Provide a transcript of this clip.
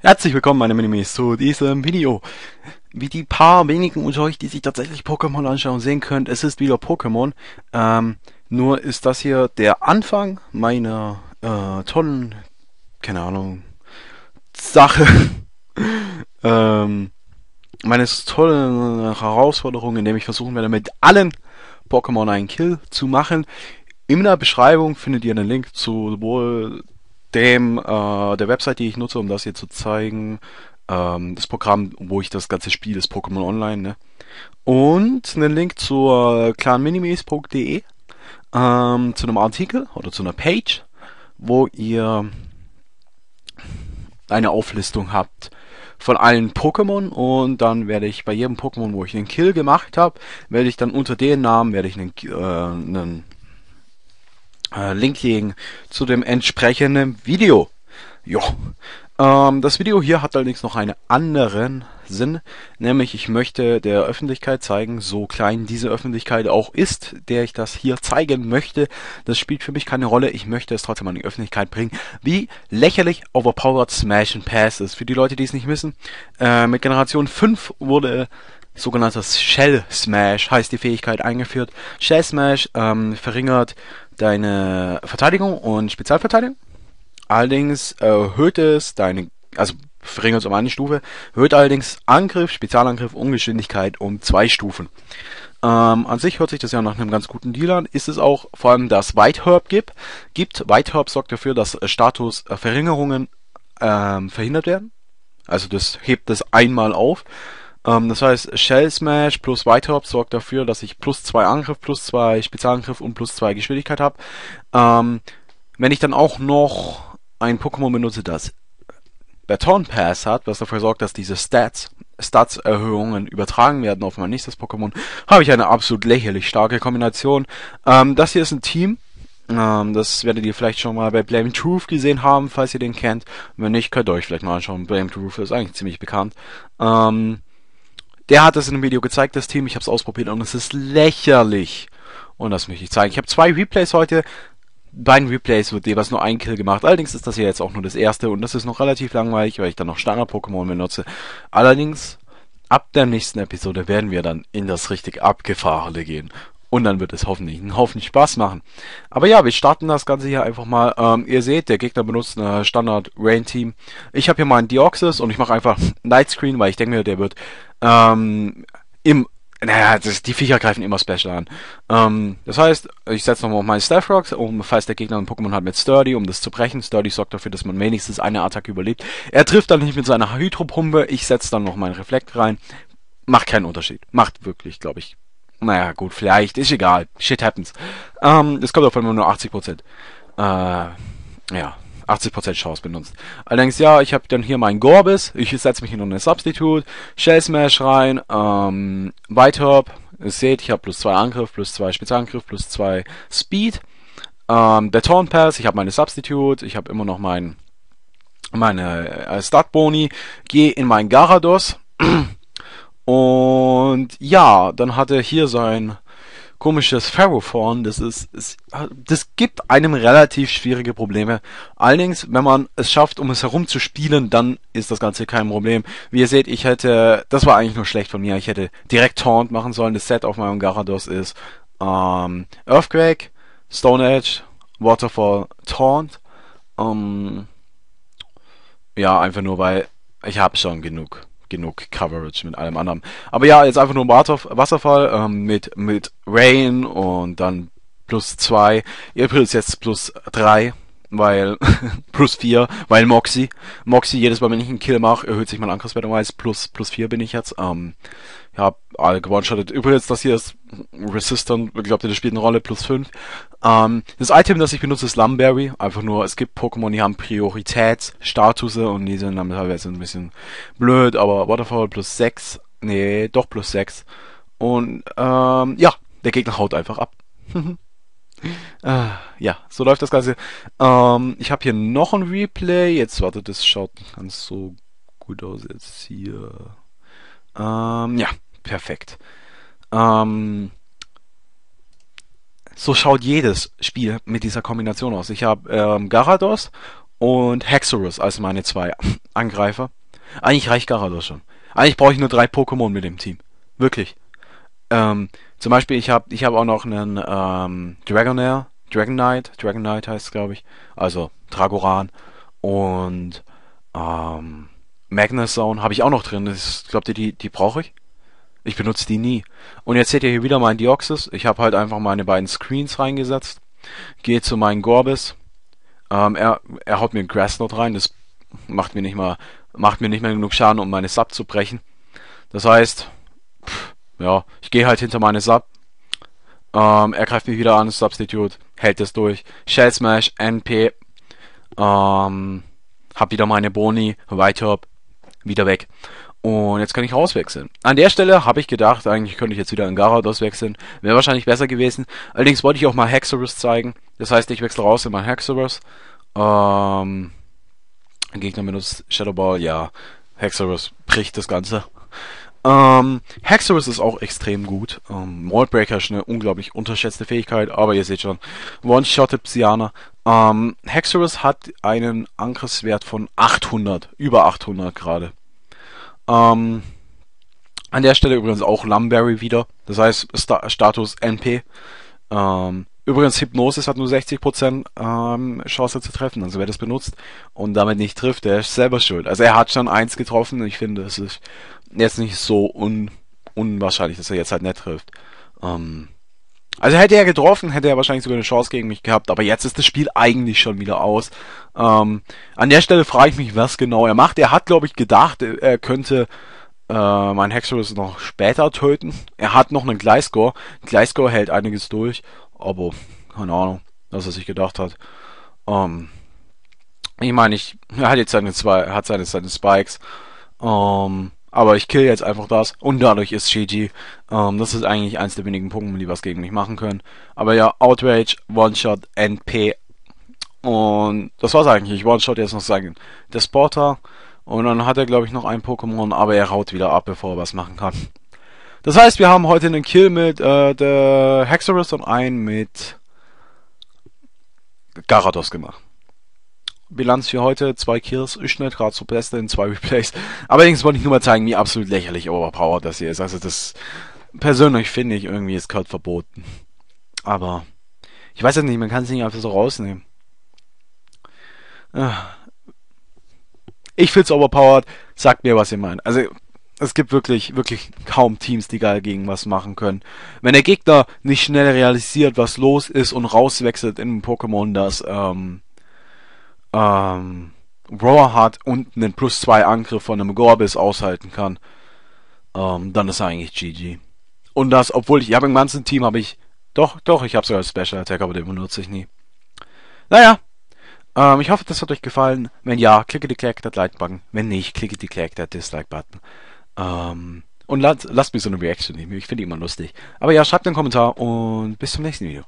Herzlich willkommen meine Minimis zu diesem Video. Wie die paar wenigen unter euch, die sich tatsächlich Pokémon anschauen, sehen könnt, es ist wieder Pokémon. Ähm, nur ist das hier der Anfang meiner äh, tollen, keine Ahnung, Sache. ähm, meines tollen Herausforderungen, in dem ich versuchen werde, mit allen Pokémon einen Kill zu machen. In der Beschreibung findet ihr einen Link zu sowohl dem, äh, der Website, die ich nutze, um das hier zu zeigen. Ähm, das Programm, wo ich das ganze Spiel ist Pokémon Online, ne? Und einen Link zur clanminimes.de ähm, zu einem Artikel oder zu einer Page, wo ihr eine Auflistung habt von allen Pokémon und dann werde ich bei jedem Pokémon, wo ich einen Kill gemacht habe, werde ich dann unter den Namen werde ich einen, äh, einen äh, Link legen zu dem entsprechenden Video. Jo. Ähm, das Video hier hat allerdings noch einen anderen Sinn, nämlich ich möchte der Öffentlichkeit zeigen, so klein diese Öffentlichkeit auch ist, der ich das hier zeigen möchte. Das spielt für mich keine Rolle, ich möchte es trotzdem an die Öffentlichkeit bringen, wie lächerlich overpowered Smash and Pass ist. Für die Leute, die es nicht wissen, äh, mit Generation 5 wurde sogenanntes Shell Smash heißt die Fähigkeit eingeführt. Shell Smash ähm, verringert deine Verteidigung und Spezialverteidigung. Allerdings erhöht äh, es deine, also verringert es um eine Stufe, erhöht allerdings Angriff, Spezialangriff und Geschwindigkeit um zwei Stufen. Ähm, an sich hört sich das ja nach einem ganz guten Deal an. Ist es auch vor allem, dass White Herb gibt. gibt. White Herb sorgt dafür, dass Statusverringerungen äh, ähm, verhindert werden. Also das hebt das einmal auf. Ähm, das heißt, Shell Smash plus White Hop sorgt dafür, dass ich plus 2 Angriff, plus 2 Spezialangriff und plus 2 Geschwindigkeit habe. Ähm, wenn ich dann auch noch ein Pokémon benutze, das Baton Pass hat, was dafür sorgt, dass diese Stats, Stats-Erhöhungen übertragen werden auf mein nächstes Pokémon, habe ich eine absolut lächerlich starke Kombination. Ähm, das hier ist ein Team. Ähm, das werdet ihr vielleicht schon mal bei Blame Truth gesehen haben, falls ihr den kennt. Wenn nicht, könnt ihr euch vielleicht mal anschauen. Blame Truth ist eigentlich ziemlich bekannt. Ähm, der hat das in einem Video gezeigt, das Team. Ich habe es ausprobiert und es ist lächerlich. Und das möchte ich zeigen. Ich habe zwei Replays heute. Bei den Replays wird jeweils nur ein Kill gemacht. Allerdings ist das hier jetzt auch nur das erste und das ist noch relativ langweilig, weil ich dann noch Standard-Pokémon benutze. Allerdings, ab der nächsten Episode werden wir dann in das richtig Abgefahrene gehen. Und dann wird es hoffentlich einen Haufen Spaß machen. Aber ja, wir starten das Ganze hier einfach mal. Ähm, ihr seht, der Gegner benutzt ein Standard Rain Team. Ich habe hier mal einen Deoxys und ich mache einfach Nightscreen, weil ich denke mir, der wird ähm, im, naja, das, die Viecher greifen immer Special an. Ähm, das heißt, ich setze nochmal auf meinen Staff Rocks, um, falls der Gegner ein Pokémon hat mit Sturdy, um das zu brechen. Sturdy sorgt dafür, dass man wenigstens eine Attacke überlebt. Er trifft dann nicht mit seiner Hydro-Pumpe. Ich setze dann noch meinen Reflekt rein. Macht keinen Unterschied. Macht wirklich, glaube ich. Naja, gut, vielleicht. Ist egal. Shit happens. Ähm, es kommt auf einmal nur 80%. Äh, ja. 80% Chance benutzt. Allerdings, ja, ich habe dann hier meinen Gorbis, ich setze mich in eine Substitute, Shell Smash rein, ähm, White Hop, ihr seht, ich habe plus 2 Angriff, plus 2 Spezialangriff, plus 2 Speed, ähm, der Torn Pass, ich habe meine Substitute, ich habe immer noch mein, meine äh, Startboni, gehe in meinen Garados und ja, dann hat er hier sein komisches Ferrothorn, das ist, ist, das gibt einem relativ schwierige Probleme. Allerdings, wenn man es schafft, um es herum zu spielen, dann ist das Ganze kein Problem. Wie ihr seht, ich hätte, das war eigentlich nur schlecht von mir, ich hätte direkt Taunt machen sollen. Das Set auf meinem Garados ist ähm, Earthquake, Stone Edge, Waterfall, Taunt. Ähm, ja, einfach nur, weil ich habe schon genug genug Coverage mit allem anderen. Aber ja, jetzt einfach nur ein Wasserfall ähm, mit, mit Rain und dann plus 2. April ist jetzt plus 3 weil plus 4, weil Moxie. Moxie, jedes Mal, wenn ich einen Kill mache, erhöht sich mein Angriffswert um eins. Plus, plus 4 bin ich jetzt. Ähm, ja, alle gewonshottet. Übrigens, das hier ist Resistant, glaubt ihr, das spielt eine Rolle, plus 5. Ähm, das Item, das ich benutze, ist Lumberry. Einfach nur, es gibt Pokémon, die haben Priorität, Statuse und die sind dann teilweise ein bisschen blöd, aber Waterfall plus 6. Nee, doch plus 6. Und ähm, ja, der Gegner haut einfach ab. Ah, ja, so läuft das Ganze. Ähm, ich habe hier noch ein Replay. Jetzt wartet, das schaut ganz so gut aus jetzt hier. Ähm, ja, perfekt. Ähm, so schaut jedes Spiel mit dieser Kombination aus. Ich habe ähm, Garados und Hexorus als meine zwei Angreifer. Eigentlich reicht Garados schon. Eigentlich brauche ich nur drei Pokémon mit dem Team. Wirklich. Ähm, zum Beispiel, ich habe ich hab auch noch einen ähm, Dragonair, Dragon Knight, Dragon Knight heißt es, glaube ich, also Dragoran und ähm, Magnus Zone habe ich auch noch drin. Das glaubt ihr, die, die brauche ich? Ich benutze die nie. Und jetzt seht ihr hier wieder meinen Deoxys. Ich habe halt einfach meine beiden Screens reingesetzt. Gehe zu meinen Gorbis. Ähm, er, er haut mir einen Grassnot rein. Das macht mir nicht mal, macht mir nicht mehr genug Schaden, um meine Sub zu brechen. Das heißt, pff, ja, ich gehe halt hinter meine Sub. Ähm, er greift mich wieder an, Substitute, hält es durch. Shell Smash, NP. Ähm, hab wieder meine Boni, White Hop, wieder weg. Und jetzt kann ich rauswechseln. An der Stelle habe ich gedacht, eigentlich könnte ich jetzt wieder Angarad auswechseln. Wäre wahrscheinlich besser gewesen. Allerdings wollte ich auch mal Hexorus zeigen. Das heißt, ich wechsle raus in mein Hexorus. Ähm, Gegner minus Shadow Ball, ja. Hexorus bricht das Ganze. Ähm, Hacksaurus ist auch extrem gut. Ähm, Mordbreaker ist eine unglaublich unterschätzte Fähigkeit, aber ihr seht schon, one shotted Psyana. Ähm, Haxorus hat einen Angriffswert von 800, über 800 gerade. Ähm, an der Stelle übrigens auch Lumberry wieder, das heißt Sta Status NP. Ähm, übrigens, Hypnosis hat nur 60% ähm, Chance zu treffen, also wer das benutzt und damit nicht trifft, der ist selber schuld. Also er hat schon eins getroffen, ich finde, es ist jetzt nicht so un unwahrscheinlich, dass er jetzt halt nicht trifft. Ähm, also hätte er getroffen, hätte er wahrscheinlich sogar eine Chance gegen mich gehabt, aber jetzt ist das Spiel eigentlich schon wieder aus. Ähm, an der Stelle frage ich mich, was genau er macht. Er hat, glaube ich, gedacht, er könnte äh, mein Hexerus noch später töten. Er hat noch einen Gleiscore. Gleiscore hält einiges durch, aber keine Ahnung, was er sich gedacht hat. Ähm, ich meine, ich, er hat jetzt seine zwei, hat seine, seine Spikes. Ähm, aber ich kill jetzt einfach das und dadurch ist GG. Ähm, das ist eigentlich eins der wenigen Punkte, die was gegen mich machen können. Aber ja, Outrage, One-Shot, NP. Und das war's eigentlich. Ich One-Shot jetzt noch sagen. Der Sporter. Und dann hat er, glaube ich, noch ein Pokémon, aber er haut wieder ab, bevor er was machen kann. Das heißt, wir haben heute einen Kill mit äh, der Hexorus und einen mit Garados gemacht. Bilanz für heute, zwei Kills, ist nicht gerade so beste in zwei Replays. Allerdings wollte ich nur mal zeigen, wie absolut lächerlich overpowered das hier ist. Also das persönlich finde ich irgendwie ist gerade verboten. Aber ich weiß ja nicht, man kann es nicht einfach so rausnehmen. Ah. Ich find's overpowered, sagt mir, was ihr meint. Also es gibt wirklich, wirklich kaum Teams, die geil gegen was machen können. Wenn der Gegner nicht schnell realisiert, was los ist und rauswechselt in Pokémon, das ähm, ähm, Roar hat und einen plus 2 Angriff von einem Gorbis aushalten kann, ähm, dann ist er eigentlich GG. Und das, obwohl ich, ja, im ganzen Team habe ich, doch, doch, ich habe sogar Special Attack, aber den benutze ich nie. Naja, ähm, ich hoffe, das hat euch gefallen. Wenn ja, klicke die Clack, das Like-Button. Wenn nicht, klicke die Clack, das Dislike-Button. Ähm, und lasst, lasst mir so eine Reaction nehmen. Ich finde die immer lustig. Aber ja, schreibt einen Kommentar und bis zum nächsten Video.